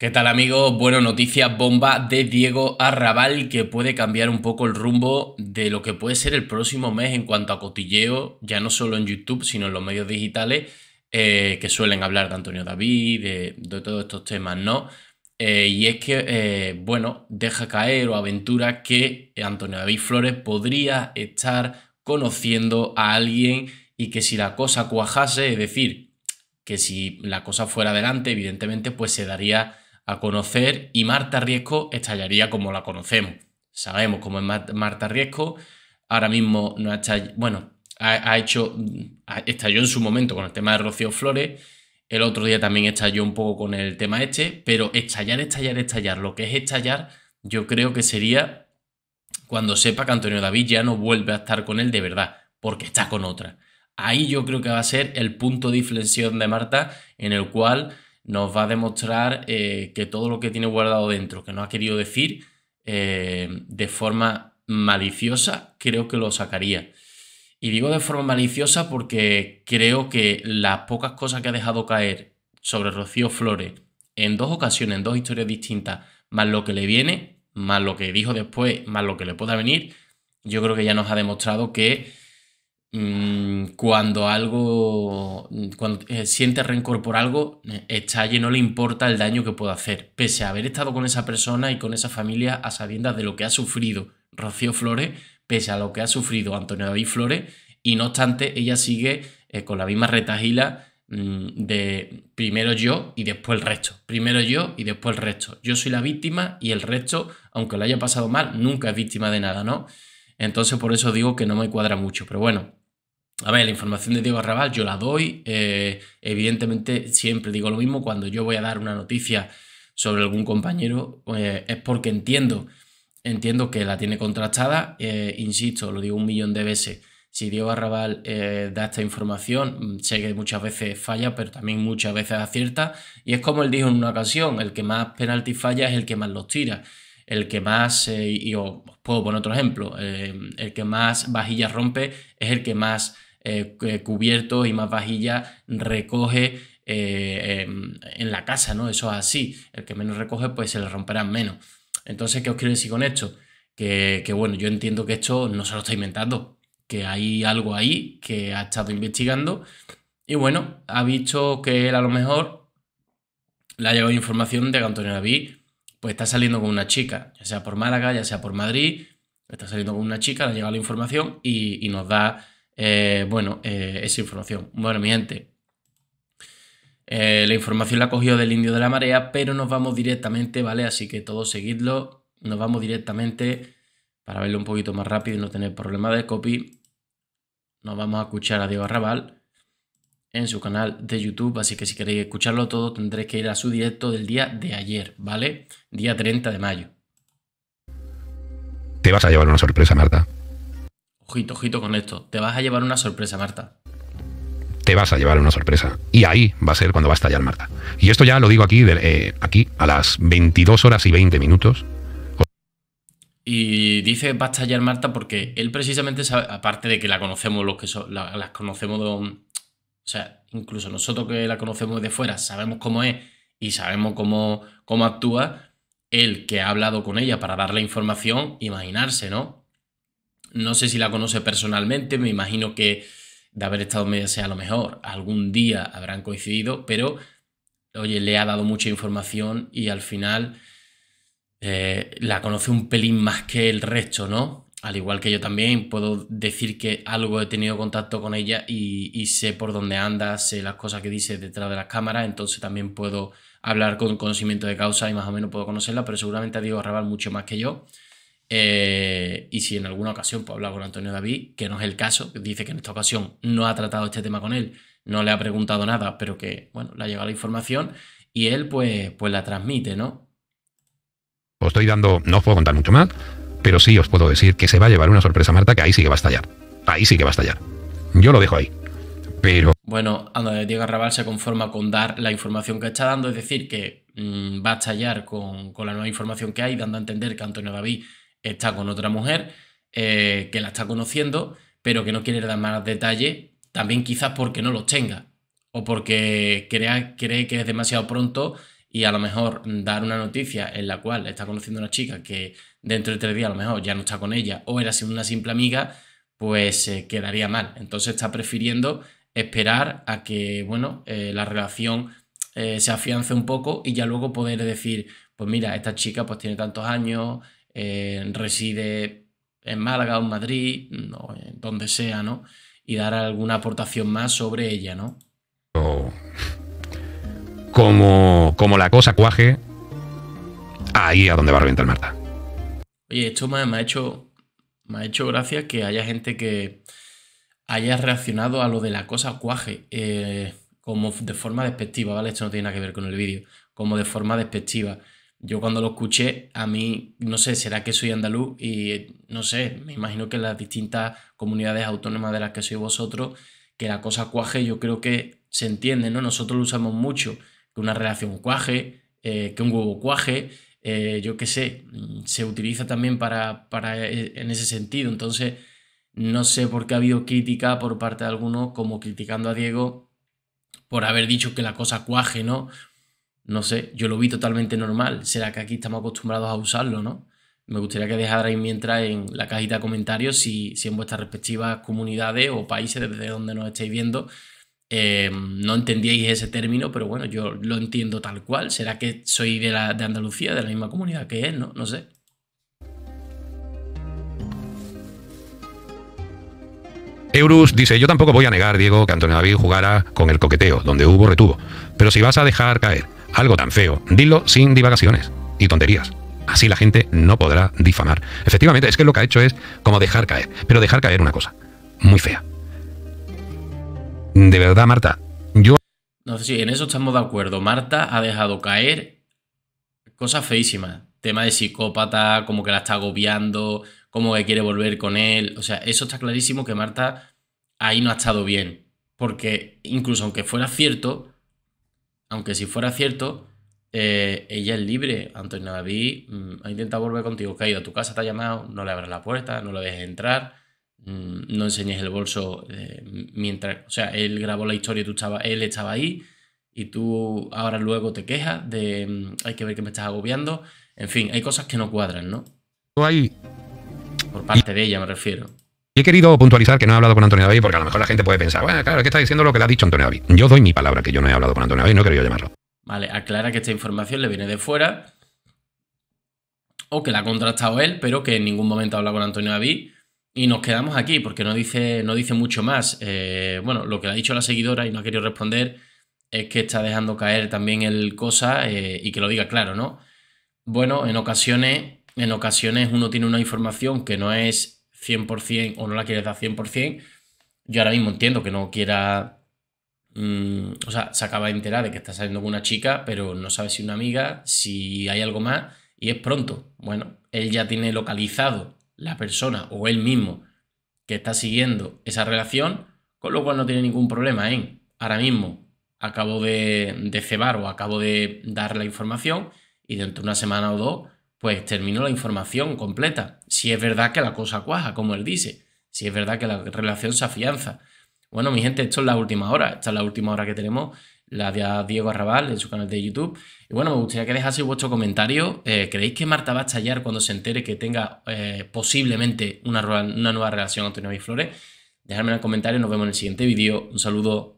¿Qué tal amigos? Bueno, noticias bomba de Diego Arrabal que puede cambiar un poco el rumbo de lo que puede ser el próximo mes en cuanto a cotilleo, ya no solo en YouTube, sino en los medios digitales eh, que suelen hablar de Antonio David, de, todos estos temas, ¿no? Eh, y es que, eh, bueno, deja caer o aventura que Antonio David Flores podría estar conociendo a alguien y que si la cosa cuajase, es decir, que si la cosa fuera adelante, evidentemente, pues se daría a conocer y Marta Riesco estallaría como la conocemos. Sabemos cómo es Marta Riesco, ahora mismo no está, bueno, ha, hecho, estalló en su momento con el tema de Rocío Flores, el otro día también estalló un poco con el tema este, pero estallar, estallar, estallar, lo que es estallar, yo creo que sería cuando sepa que Antonio David ya no vuelve a estar con él de verdad, porque está con otra. Ahí yo creo que va a ser el punto de inflexión de Marta en el cual nos va a demostrar eh, que todo lo que tiene guardado dentro, que no ha querido decir eh, de forma maliciosa, creo que lo sacaría. Y digo de forma maliciosa porque creo que las pocas cosas que ha dejado caer sobre Rocío Flores en dos ocasiones, en dos historias distintas, más lo que le viene, más lo que dijo después, más lo que le pueda venir, yo creo que ya nos ha demostrado que Mm, cuando algo, mm, cuando eh, siente rencor por algo, eh, Estalle no le importa el daño que pueda hacer, pese a haber estado con esa persona y con esa familia a sabiendas de lo que ha sufrido Rocío Flores, pese a lo que ha sufrido Antonio David Flores, y no obstante, ella sigue eh, con la misma retagila mm, de primero yo y después el resto, primero yo y después el resto. Yo soy la víctima y el resto, aunque lo haya pasado mal, nunca es víctima de nada, ¿no? Entonces por eso digo que no me cuadra mucho, pero bueno, a ver, la información de Diego Arrabal yo la doy. Eh, evidentemente, siempre digo lo mismo. Cuando yo voy a dar una noticia sobre algún compañero, pues, es porque entiendo, entiendo que la tiene contrastada. Eh, insisto, lo digo un millón de veces. Si Diego Arrabal eh, da esta información, mm, sé que muchas veces falla, pero también muchas veces acierta. Y es como él dijo en una ocasión: el que más penalti falla es el que más los tira el que más, y os puedo poner otro ejemplo, el que más vajillas rompe es el que más eh, eh, cubiertos y más vajilla recoge eh, em, en la casa, ¿no? Eso es así. El que menos recoge, pues se le romperán menos. Entonces, ¿qué os quiero decir con esto? Que, que bueno, yo entiendo que esto no se lo está inventando, que hay algo ahí que ha estado investigando y bueno, ha visto que él a lo mejor le ha llegado información de que Antonio David pues está saliendo con una chica, ya sea por Málaga, ya sea por Madrid, está saliendo con una chica, le ha llegado la información y, y nos da eh, bueno, eh, esa información. Bueno, mi gente, eh, la información la cogió del Indio de la Marea, pero nos vamos directamente, ¿vale? Así que todos seguidlo, nos vamos directamente para verlo un poquito más rápido y no tener problemas de copy. Nos vamos a escuchar a Diego Arrabal en su canal de YouTube, así que si queréis escucharlo todo tendréis que ir a su directo del día de ayer, ¿vale? Día 30 de mayo. Te vas a llevar una sorpresa, Marta. Ojito, ojito con esto. Te vas a llevar una sorpresa, Marta. Te vas a llevar una sorpresa. Y ahí va a ser cuando va a estallar Marta. Y esto ya lo digo aquí, eh, aquí a las 22 horas y 20 minutos. Y dice va a estallar Marta porque él precisamente sabe, aparte de que la conocemos los que son, la, las conocemos, o sea, incluso nosotros que la conocemos de fuera, sabemos cómo es y sabemos cómo, cómo actúa, él que ha hablado con ella para darle información, imaginarse, ¿no? No sé si la conoce personalmente, me imagino que de haber estado en sea a lo mejor algún día habrán coincidido, pero oye, le ha dado mucha información y al final eh, la conoce un pelín más que el resto, ¿no? Al igual que yo también, puedo decir que algo he tenido contacto con ella y, sé por dónde anda, sé las cosas que dice detrás de las cámaras, entonces también puedo hablar con conocimiento de causa y más o menos puedo conocerla, pero seguramente a Diego Arrabal mucho más que yo. Eh, y si en alguna ocasión puedo hablar con Antonio David, que no es el caso, dice que en esta ocasión no ha tratado este tema con él, no le ha preguntado nada, pero que bueno, le ha llegado la información y él pues, pues la transmite, ¿no? Os estoy dando, no os puedo contar mucho más, pero sí os puedo decir que se va a llevar una sorpresa Marta que ahí sí que va a estallar. Ahí sí que va a estallar. Yo lo dejo ahí. Pero. Bueno, Diego Arrabal se conforma con dar la información que está dando, es decir, que mm, va a estallar con, con la nueva información que hay, dando a entender que Antonio David está con otra mujer eh, que la está conociendo, pero que no quiere dar más detalles, también quizás porque no los tenga o porque cree que es demasiado pronto y a lo mejor dar una noticia en la cual está conociendo a una chica que dentro de tres días a lo mejor ya no está con ella o era una simple amiga, pues quedaría mal. Entonces está prefiriendo esperar a que, bueno, eh, la relación eh, se afiance un poco y ya luego poder decir, pues mira, esta chica pues tiene tantos años, eh, reside en Málaga o en Madrid, o en donde sea, ¿no? Y dar alguna aportación más sobre ella, ¿no? Como, como la cosa cuaje, ahí a donde va a reventar Marta. Oye, esto me, ha hecho. Me ha hecho gracia que haya gente que haya reaccionado a lo de la cosa cuaje. Eh, como de forma despectiva, ¿vale? Esto no tiene nada que ver con el vídeo. Como de forma despectiva yo cuando lo escuché, a mí, no sé, será que soy andaluz y no sé, me imagino que las distintas comunidades autónomas de las que sois vosotros, que la cosa cuaje yo creo que se entiende, ¿no? Nosotros lo usamos mucho, que una relación cuaje, eh, que un huevo cuaje, eh, yo qué sé, mm, se utiliza también para, para e, en ese sentido. Entonces, no sé por qué ha habido crítica por parte de algunos, como criticando a Diego por haber dicho que la cosa cuaje, ¿no? No sé, yo lo vi totalmente normal. Será que aquí estamos acostumbrados a usarlo, ¿no? Me gustaría que dejarais mientras en la cajita de comentarios si, si en vuestras respectivas comunidades o países desde donde nos estáis viendo eh, no entendíais ese término, pero bueno, yo lo entiendo tal cual. ¿Será que soy de, la, de Andalucía, de la misma comunidad que él? No, no sé. Eurus dice, yo tampoco voy a negar, Diego, que Antonio David jugara con el coqueteo, donde hubo retuvo. Pero si vas a dejar caer algo tan feo, dilo sin divagaciones y tonterías. Así la gente no podrá difamar. Efectivamente, es que lo que ha hecho es como dejar caer, pero dejar caer una cosa muy fea. De verdad, Marta, yo... No sé si en eso estamos de acuerdo. Marta ha dejado caer cosas feísimas. Tema de psicópata, como que la está agobiando, como que quiere volver con él. O sea, eso está clarísimo que Marta ahí no ha estado bien. Porque incluso aunque fuera cierto, aunque si fuera cierto, eh, ella es libre. Antonio David mm, ha intentado volver contigo, ha ido a tu casa, te ha llamado, no le abras la puerta, no le dejes entrar, mm, no enseñes el bolso eh, mientras. O sea, él grabó la historia y tú estaba, él estaba ahí y tú ahora luego te quejas de hay mm, que ver que me estás agobiando. En fin, hay cosas que no cuadran, ¿no? Ahí. Por parte de ella, me refiero he querido puntualizar que no he hablado con Antonio David porque a lo mejor la gente puede pensar, bueno, claro, que está diciendo lo que le ha dicho Antonio David. Yo doy mi palabra que yo no he hablado con Antonio David, no he querido llamarlo. Vale, aclara que esta información le viene de fuera o que la ha contrastado él, pero que en ningún momento ha hablado con Antonio David. Y nos quedamos aquí porque no dice, no dice mucho más. Eh, bueno, lo que ha dicho la seguidora y no ha querido responder es que está dejando caer también el cosa eh, y que lo diga claro, ¿no? Bueno, en ocasiones, en ocasiones uno tiene una información que no es 100% o no la quieres dar 100%, yo ahora mismo entiendo que no quiera... Mm, o sea, se acaba de enterar de que está saliendo con una chica, pero no sabe si una amiga, si hay algo más, y es pronto. Bueno, él ya tiene localizado la persona o él mismo que está siguiendo esa relación, con lo cual no tiene ningún problema en, ahora mismo acabo de, de cebar o acabo de dar la información y dentro de una semana o dos pues termino la información completa. Si es verdad que la cosa cuaja, como él dice, si es verdad que la relación se afianza. Bueno, mi gente, esto es la última hora, esta es la última hora que tenemos, la de Diego Arrabal en su canal de YouTube. Y bueno, me gustaría que dejase vuestro comentario. Eh, ¿Creéis que Marta va a estallar cuando se entere que tenga eh, posiblemente una, nueva relación Antonio y Flores? Dejadme en el comentario, nos vemos en el siguiente vídeo. Un saludo.